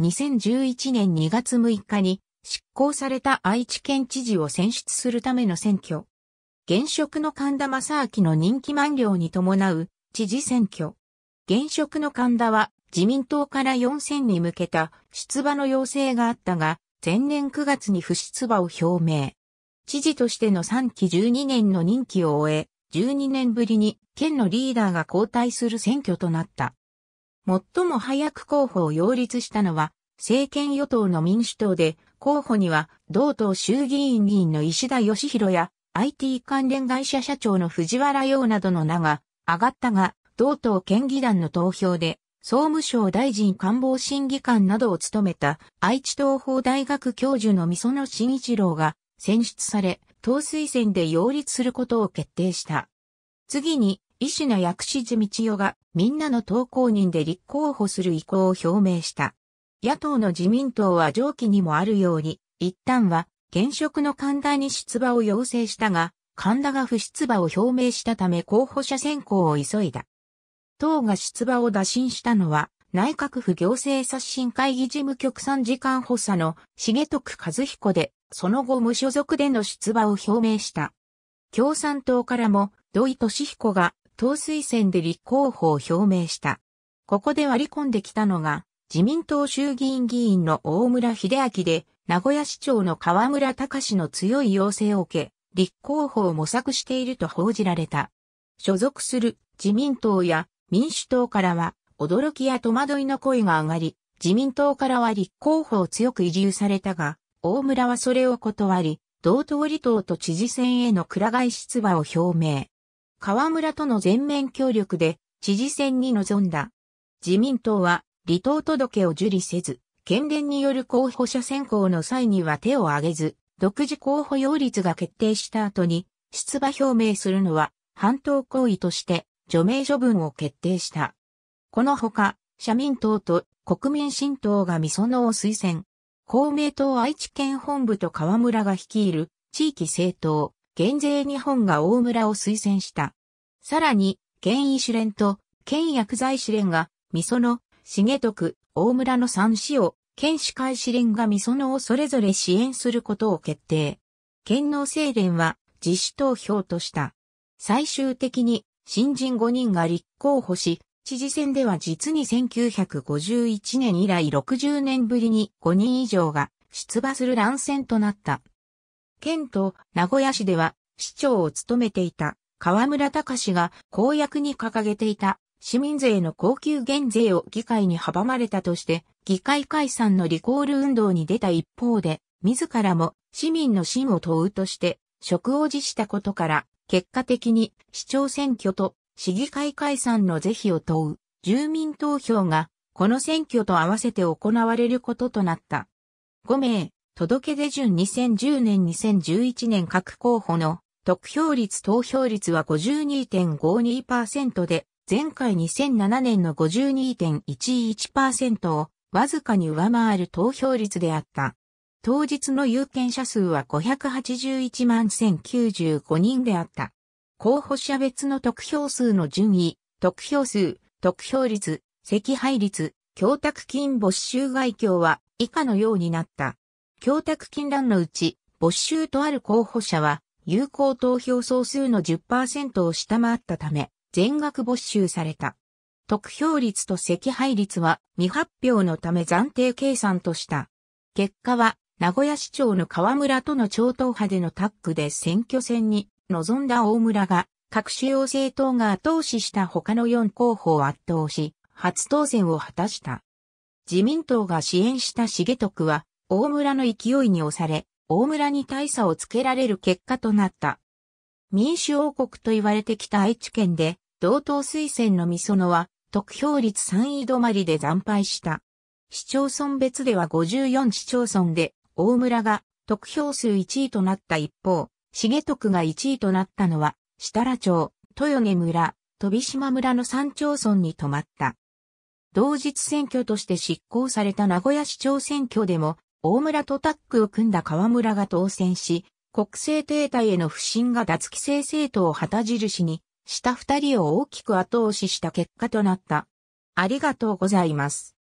2011年2月6日に執行された愛知県知事を選出するための選挙。現職の神田正明の任期満了に伴う知事選挙。現職の神田は自民党から4選に向けた出馬の要請があったが、前年9月に不出馬を表明。知事としての3期12年の任期を終え、12年ぶりに県のリーダーが交代する選挙となった。最も早く候補を擁立したのは、政権与党の民主党で、候補には、同党衆議院議員の石田義弘や、IT 関連会社社長の藤原洋などの名が上がったが、同党県議団の投票で、総務省大臣官房審議官などを務めた愛知東邦大学教授の三園慎一郎が選出され、党推薦で擁立することを決定した。次に医師の薬師寺道代がみんなの投稿人で立候補する意向を表明した。野党の自民党は上記にもあるように、一旦は現職の神田に出馬を要請したが、神田が不出馬を表明したため候補者選考を急いだ。党が出馬を打診したのは、内閣府行政刷新会議事務局参事官補佐の重徳和彦で、その後無所属での出馬を表明した。共産党からも土井俊彦が党推薦で立候補を表明した。ここで割り込んできたのが、自民党衆議院議員の大村秀明で、名古屋市長の河村隆の強い要請を受け、立候補を模索していると報じられた。所属する自民党や民主党からは、驚きや戸惑いの声が上がり、自民党からは立候補を強く移住されたが、大村はそれを断り、同党離党と知事選への倉ら替え出馬を表明。河村との全面協力で知事選に臨んだ。自民党は離党届を受理せず、県連による候補者選考の際には手を挙げず、独自候補擁立が決定した後に出馬表明するのは反党行為として除名処分を決定した。このほか、社民党と国民新党がみそのを推薦。公明党愛知県本部と河村が率いる地域政党、減税日本が大村を推薦した。さらに、県医主連と県薬剤師連が、美園、重徳、大村の3市を、県司会市連がそ園をそれぞれ支援することを決定。県農政連は自主投票とした。最終的に新人5人が立候補し、知事選では実に1951年以来60年ぶりに5人以上が出馬する乱戦となった。県と名古屋市では市長を務めていた河村隆が公約に掲げていた市民税の高級減税を議会に阻まれたとして議会解散のリコール運動に出た一方で自らも市民の信を問うとして職を辞したことから結果的に市長選挙と市議会解散の是非を問う住民投票がこの選挙と合わせて行われることとなった。5名、届け出順2010年2011年各候補の得票率投票率は52.52%で、前回2007年の52.11%をわずかに上回る投票率であった。当日の有権者数は581万1095人であった。候補者別の得票数の順位、得票数、得票率、赤配率、供託金没収外境は以下のようになった。供託金欄のうち、没収とある候補者は、有効投票総数の10%を下回ったため、全額没収された。得票率と赤配率は未発表のため暫定計算とした。結果は、名古屋市長の河村との超党派でのタッグで選挙戦に臨んだ大村が、各主要政党が後押しした他の4候補を圧倒し、初当選を果たした。自民党が支援した重徳は、大村の勢いに押され、大村に大差をつけられる結果となった。民主王国と言われてきた愛知県で、同等推薦の噌野は、得票率3位止まりで惨敗した。市町村別では54市町村で、大村が得票数1位となった一方、重徳が1位となったのは、設楽町、豊根村、飛島村の3町村に止まった。同日選挙として執行された名古屋市長選挙でも、大村とタッグを組んだ河村が当選し、国政停滞への不信が脱規制政党を旗印にした二人を大きく後押しした結果となった。ありがとうございます。